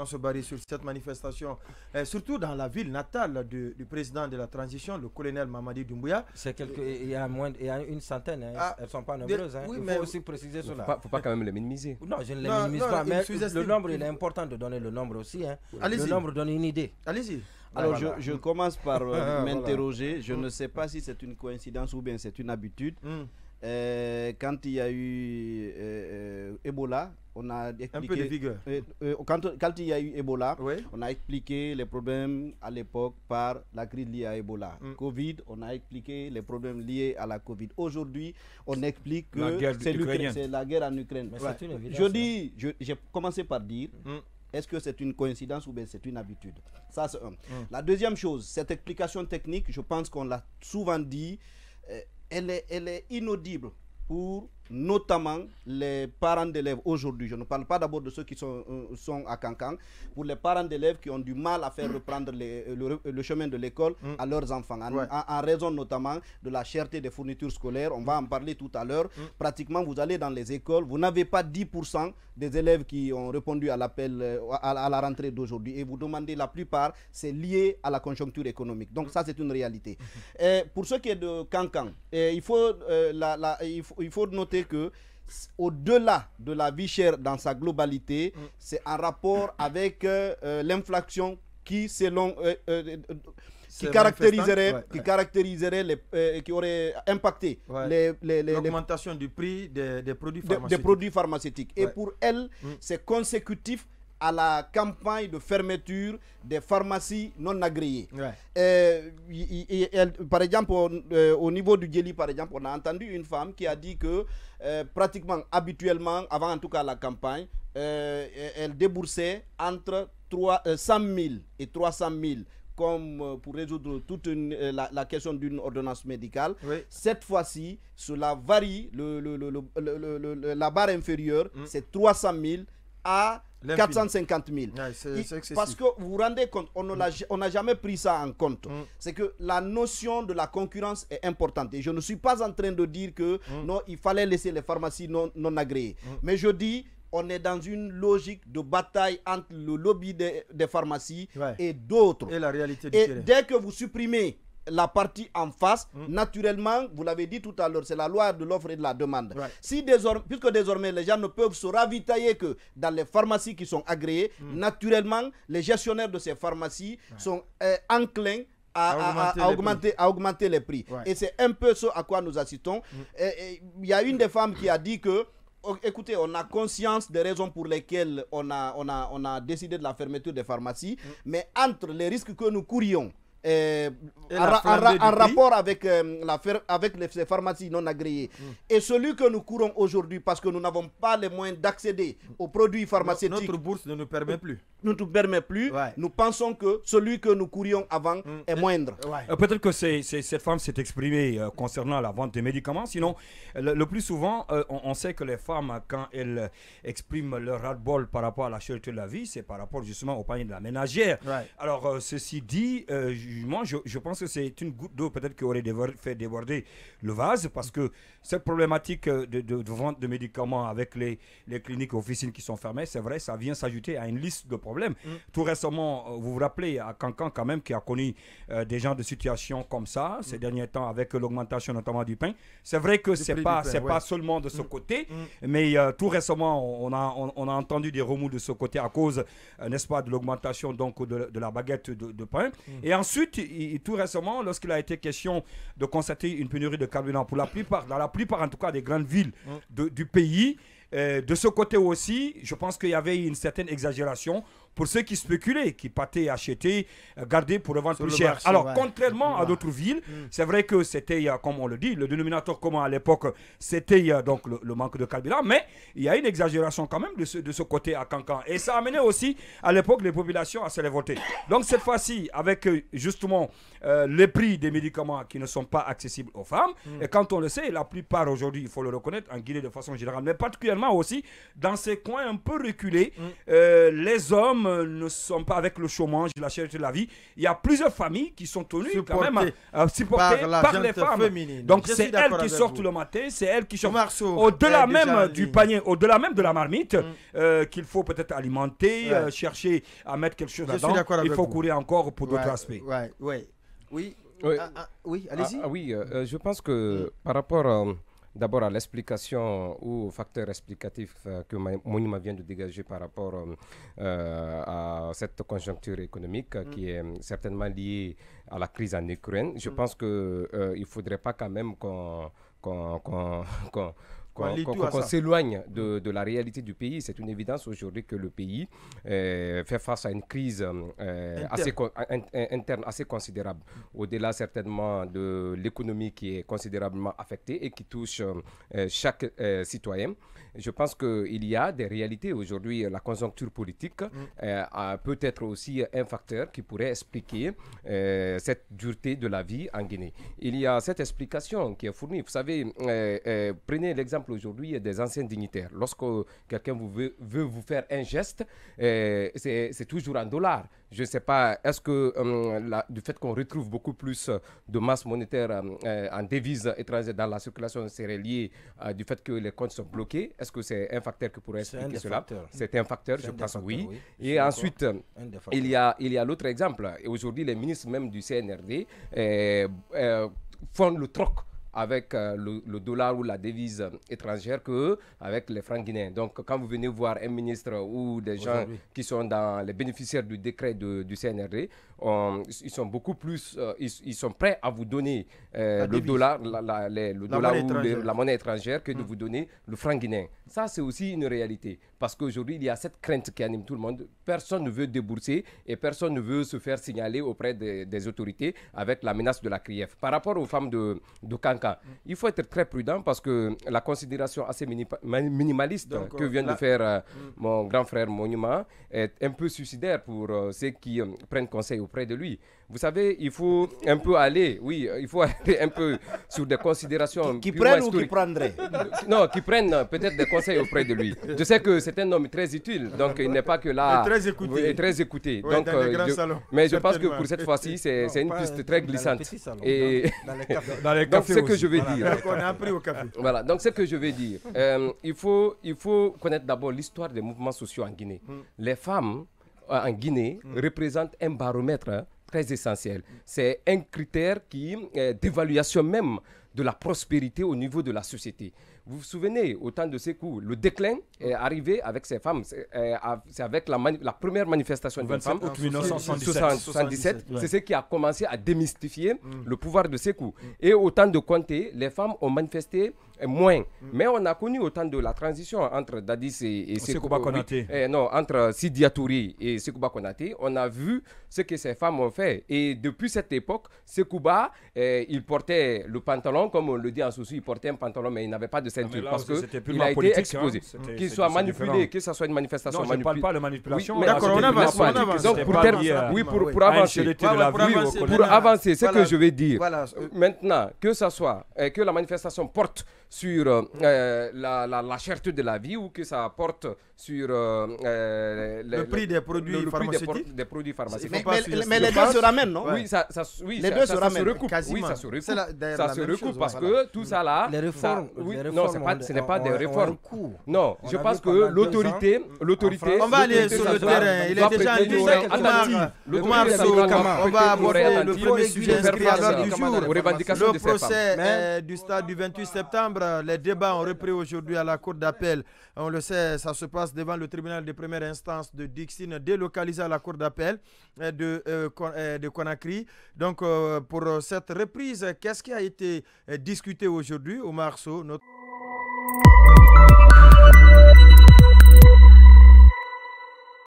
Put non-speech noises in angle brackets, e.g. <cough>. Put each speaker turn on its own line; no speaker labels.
On se barre sur cette manifestation, euh, surtout dans la ville natale du, président de la transition, le colonel Mamadi Doumbouya. C'est quelques, il y a moins, il une centaine. Hein. Ah, elles ne sont pas nombreuses. Hein. il faut aussi préciser cela. ne faut pas quand même les minimiser. <laughs> Non, je ne les minimise pas, mais le nombre, il est important de donner le nombre aussi. Hein. Le nombre donne une idée. Allez-y. Alors, je, commence par euh, <laughs> ah, m'interroger. Je hum. ne sais pas si c'est une coïncidence ou bien c'est une habitude. Hum quand il y a eu Ebola, on a expliqué. de quand, il y a eu Ebola, on a expliqué les problèmes à l'époque par la crise liée à Ebola. Mm. Covid, on a expliqué les problèmes liés à la Covid. Aujourd'hui, on explique que c'est la guerre en Ukraine. je hein. dis, j'ai commencé par dire. Mm. Est-ce que c'est une coïncidence ou bien c'est une habitude Ça, c'est mm. La deuxième chose, cette explication technique, je pense qu'on l'a souvent dit, euh, elle est, inaudible pour notamment les parents d'élèves aujourd'hui. Je ne parle pas d'abord de ceux qui sont, euh, sont à Cancan, pour les parents d'élèves qui ont du mal à faire reprendre euh, le, le, chemin de l'école mm. à leurs enfants, en, raison notamment de la cherté des fournitures scolaires. On va en parler tout à l'heure. Mm. Pratiquement, vous allez dans les écoles, vous n'avez pas 10% des élèves qui ont répondu à l'appel euh, à, la rentrée d'aujourd'hui. Et vous demandez la plupart, c'est lié à la conjoncture économique. Donc ça, c'est une réalité. Mm-hmm. pour ce qui est de Cancan, et il, faut, il, faut, il faut noter que au-delà de la vie chère dans sa globalité, mm. c'est un rapport avec euh, euh, l'inflation qui, selon... Euh, qui caractériserait, qui caractériserait les, qui aurait impacté l'augmentation les, du prix des, produits pharmaceutiques. Et pour elle, mm. c'est consécutif à la campagne de fermeture des pharmacies non agréées. Euh, par exemple, au euh, niveau du Djeli, par exemple, on a entendu une femme qui a dit que euh, pratiquement habituellement, avant en tout cas la campagne, elle déboursait entre 3, 100 000 et 300 000 comme pour résoudre toute la, question d'une ordonnance médicale. Cette fois-ci, cela varie, le, la barre inférieure, mm. c'est 300 000 à 450 000. parce que vous vous rendez compte, on mm. n'a jamais pris ça en compte. Mm. C'est que la notion de la concurrence est importante. Et je ne suis pas en train de dire que mm. non, il fallait laisser les pharmacies non, agréées. Mais je dis, on est dans une logique de bataille entre le lobby des, pharmacies et d'autres. Et la réalité du Et dès que vous supprimez la partie en face, naturellement, vous l'avez dit tout à l'heure, c'est la loi de l'offre et de la demande. Si puisque désormais les gens ne peuvent se ravitailler que dans les pharmacies qui sont agréées, hmm. naturellement, les gestionnaires de ces pharmacies sont euh, enclins à, augmenter, augmenter, les prix. Et c'est un peu ce à quoi nous assistons. Hmm. Il y a une des femmes qui a dit que oh, écoutez, on a conscience des raisons pour lesquelles on a, on a, on a décidé de la fermeture des pharmacies, hmm. mais entre les risques que nous courions, euh, en un, rapport avec, euh, avec les, pharmacies non agréées. Hmm. Et celui que nous courons aujourd'hui, parce que nous n'avons pas les moyens d'accéder aux produits pharmaceutiques. Notre bourse ne nous permet plus. Ne nous permet plus. Nous pensons que celui que nous courions avant hmm. est moindre. Euh, euh,
peut-être que cette femme s'est exprimée concernant la vente des médicaments. Sinon, le, plus souvent, on, sait que les femmes, quand elles expriment leur ras par rapport à la cherté de la vie, c'est par rapport justement au panier de la ménagère. Alors, ceci dit, je, pense que c'est une goutte d'eau peut-être qui aurait fait déborder le vase parce que cette problématique euh, de, vente de médicaments avec les, les cliniques et officines qui sont fermées, c'est vrai, ça vient s'ajouter à une liste de problèmes. Mm. Tout récemment, euh, vous vous rappelez, à Cancan quand même, qui a connu euh, des gens de situation comme ça mm. ces derniers temps avec l'augmentation notamment du pain. C'est vrai que c'est pas, c'est pas seulement de ce mm. côté, mais tout récemment, on a, on, a entendu des remous de ce côté à cause, n'est-ce pas, de l'augmentation donc de, la baguette de, de pain. Et ensuite, tout récemment, lorsqu'il a été question de constater une pénurie de carburant pour la plupart, dans la plupart en tout cas des grandes villes mm. du pays, euh, de ce côté aussi, je pense qu'il y avait une certaine exagération pour ceux qui spéculaient, qui pâtaient, acheter, euh, gardaient pour revendre plus cher. Alors, contrairement à d'autres villes, mm. c'est vrai que c'était, euh, comme on le dit, le dénominateur commun à l'époque, c'était euh, donc le, manque de carburant, mais il y a une exagération quand même de ce, côté à Cancan. Et ça amenait aussi, à l'époque, les populations à se révolter. Donc, cette fois-ci, avec justement les prix des médicaments qui ne sont pas accessibles aux femmes, mm. et quand on le sait, la plupart aujourd'hui, il faut le reconnaître, en Guinée de façon générale, mais particulièrement aussi dans ces coins un peu reculés, mm. les hommes euh, ne sont pas avec le chômage, la chair, de la vie. Il y a plusieurs familles qui sont tenues quand même supportées par, les femmes. Donc c'est elles qui sortent le matin, c'est elles qui sortent. au-delà même du panier, au-delà même de la marmite mm. euh, qu'il faut peut-être alimenter, euh, chercher à mettre quelque chose là-dedans. Il faut courir encore pour d'autres aspects. oui, oui. Ah, ah, oui, allez-y.
Ah, oui, je pense que mm. par rapport à d'abord à l'explication euh, ou facteur explicatif euh, que Mounima vient de dégager par rapport euh, à cette conjoncture économique qui mm. est certainement liée à la crise en Ukraine. Je mm. pense que il ne faudrait pas quand même qu'on <laughs> qu'on s'éloigne mm. de, la réalité du pays. C'est une évidence aujourd'hui que le pays euh, fait face à une crise euh, assez interne assez considérable, mm. au-delà certainement de l'économie qui est considérablement affectée et qui touche euh, chaque citoyen. Je pense qu'il y a des réalités aujourd'hui. La conjoncture politique mm. peut être aussi un facteur qui pourrait expliquer cette dureté de la vie en Guinée. Il y a cette explication qui est fournie. Vous savez, prenez l'exemple y aujourd'hui, des anciens dignitaires. Lorsque quelqu'un veut, vous faire un geste, euh, c'est toujours en dollars. Je ne sais pas, est-ce que euh, du fait qu'on retrouve beaucoup plus de masse monétaire euh, en devises étrangères dans la circulation, c'est relié du fait que les comptes sont bloqués Est-ce que c'est un facteur qui pourrait expliquer cela C'est un facteur, je pense, oui. Et ensuite, il y a, l'autre exemple. aujourd'hui, les ministres même du CNRD font le troc avec euh, le, dollar ou la devise euh, étrangère que avec les francs guinéens. Donc, quand vous venez voir un ministre ou des gens qui sont dans les bénéficiaires du décret du CNRD, ils sont beaucoup plus, euh, ils, sont prêts à vous donner le dollar, ou la monnaie étrangère que de mm. vous donner le franc guinéen. Ça, c'est aussi une réalité parce qu'aujourd'hui, il y a cette crainte qui anime tout le monde. Personne ne veut débourser et personne ne veut se faire signaler auprès des, autorités avec la menace de la CRIEF. Par rapport aux femmes de, de Kanka, il faut être très prudent parce que la considération assez minimaliste que vient de faire euh, mm. mon grand frère Monument est un peu suicidaire pour euh, ceux qui euh, prennent conseil auprès de lui. Vous savez, il faut un peu aller, oui, il faut <laughs> aller un peu sur des considérations. Qui, prennent ou qui prendraient <laughs> Non, qui prennent peut-être des conseils auprès de lui. Je sais que c'est un homme très utile, donc il n'est pas que là. Et très écouté. très écouté. donc, mais je pense que pour cette fois-ci, c'est une piste très glissante. Dans les et cafés <laughs> donc, ce que je vais dire. Donc Voilà, donc ce que je vais dire. Euh, il, faut, il faut connaître d'abord l'histoire des mouvements sociaux en Guinée. Hmm. Les femmes euh, en Guinée hmm. représentent un baromètre hein, très essentiel. C'est un critère qui euh, d'évaluation même de la prospérité au niveau de la société. Vous vous souvenez, au temps de Sekou, le déclin est arrivé avec ces femmes. C'est euh, avec la, première manifestation des femmes. en 1977. C'est ce qui a commencé à démystifier mm. le pouvoir de Sekou. Et au temps de compter les femmes ont manifesté euh, moins. Mm. Mais on a connu au temps de la transition entre Dadis et, et Konaté. Euh, non, entre Sidiatouri et Sekouba Konaté, on a vu ce que ces femmes ont fait. Et depuis cette époque, Sekouba, il portait le pantalon, comme on le dit en souci, il portait un pantalon, mais il n'avait pas de parce que parce qu'il a été hein. exposé. Qu'il soit manipulé, que ce soit une manifestation. Non, je ne parle pas de manipulation. Oui, D'accord, on avance. Donc, pour, oui, pour, ah, pour avancer, pour avancer, que je vais dire. Maintenant, que ça soit, euh, que la manifestation porte sur euh, euh, la cherté de la vie ou que ça porte sur le, prix des produits pharmaceutiques. Mais, les deux se ramènent, non Oui, ça, les deux se, recoupent recoupe. ça se recoupe. parce que tout ça là. Les réformes ce n'est pas, des réformes. Non, je pense que l'autorité, l'autorité. On va aller sur le terrain. Il est déjà en On va aborder le premier sujet inscrit à l'ordre du jour. Le procès euh,
du stade du 28 septembre. Les débats ont repris aujourd'hui à la cour d'appel. On le sait, ça se passe devant le tribunal de première instance de Dixine, délocalisé à la cour d'appel euh, euh, de, Conakry. Donc, pour cette reprise, qu'est-ce qui a été discuté aujourd'hui au Marceau notre...